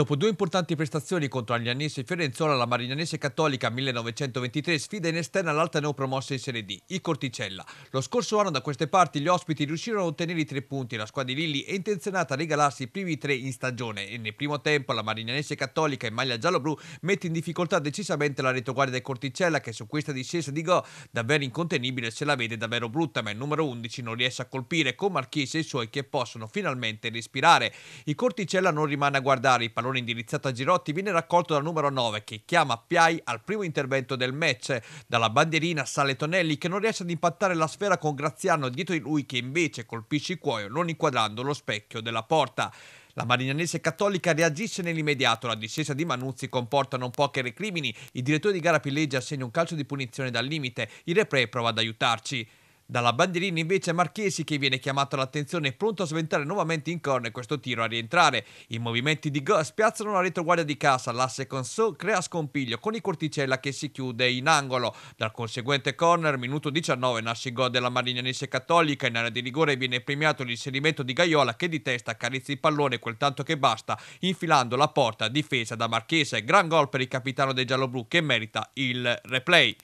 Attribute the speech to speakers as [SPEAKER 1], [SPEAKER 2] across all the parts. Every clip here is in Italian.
[SPEAKER 1] Dopo due importanti prestazioni contro Agnanese e Fiorenzola, la Marignanese Cattolica 1923 sfida in esterna l'alta neopromossa in Serie D, il Corticella. Lo scorso anno da queste parti gli ospiti riuscirono a ottenere i tre punti la squadra di Lilli è intenzionata a regalarsi i primi tre in stagione e nel primo tempo la Marignanese Cattolica in maglia giallo-blu mette in difficoltà decisamente la retroguardia del Corticella che su questa discesa di go davvero incontenibile se la vede davvero brutta ma il numero 11 non riesce a colpire con Marchese e i suoi che possono finalmente respirare. Il Corticella non rimane a guardare i palloni pallone indirizzato a Girotti viene raccolto dal numero 9 che chiama Piai al primo intervento del match. Dalla bandierina sale Tonelli che non riesce ad impattare la sfera con Graziano dietro di lui che invece colpisce il cuoio non inquadrando lo specchio della porta. La Marignanese Cattolica reagisce nell'immediato, la discesa di Manuzzi comporta non pochi recrimini, il direttore di gara Pileggia assegna un calcio di punizione dal limite, il replay prova ad aiutarci. Dalla bandierina invece Marchesi che viene chiamato all'attenzione e pronto a sventare nuovamente in corner questo tiro a rientrare. I movimenti di Go spiazzano la retroguardia di casa, l'asse con So crea scompiglio con i Corticella che si chiude in angolo. Dal conseguente corner, minuto 19, nasce il gol della Marignanese Cattolica, in area di rigore viene premiato l'inserimento di Gaiola che di testa accarezza il pallone quel tanto che basta, infilando la porta difesa da Marchese. Gran gol per il capitano dei gialloblu che merita il replay.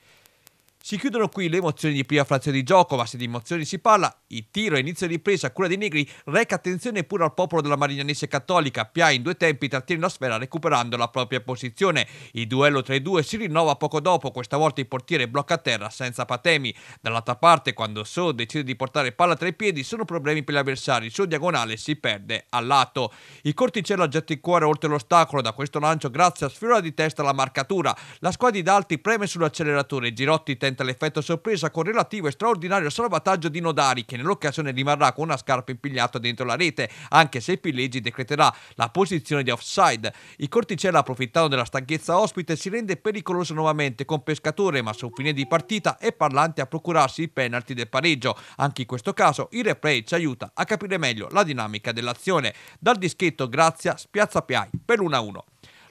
[SPEAKER 1] Si chiudono qui le emozioni di prima frazione di gioco, ma se di emozioni si parla, il tiro a inizio di ripresa a cura dei Negri reca attenzione pure al popolo della Marignanese cattolica. Pia in due tempi trattiene la sfera recuperando la propria posizione. Il duello tra i due si rinnova poco dopo, questa volta il portiere blocca a terra senza patemi. Dall'altra parte, quando So decide di portare palla tra i piedi, sono problemi per gli avversari. Il suo diagonale si perde a lato. Il corticello ha getto il cuore oltre l'ostacolo. Da questo lancio, grazie a sfiora di testa la marcatura. La squadra di Dalti preme sull'acceleratore. Girotti tenta presenta l'effetto sorpresa con relativo e straordinario salvataggio di Nodari, che nell'occasione rimarrà con una scarpa impigliata dentro la rete, anche se Pileggi decreterà la posizione di offside. Il corticello approfittando della stanchezza ospite, si rende pericoloso nuovamente con Pescatore, ma su fine di partita è parlante a procurarsi i penalti del pareggio. Anche in questo caso il replay ci aiuta a capire meglio la dinamica dell'azione. Dal dischetto Grazia spiazza Piai per 1 1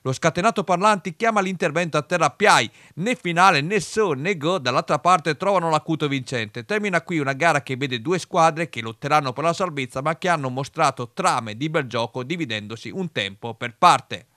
[SPEAKER 1] lo scatenato parlante chiama l'intervento a Terrapiai, né finale né so né go dall'altra parte trovano l'acuto vincente. Termina qui una gara che vede due squadre che lotteranno per la salvezza ma che hanno mostrato trame di bel gioco dividendosi un tempo per parte.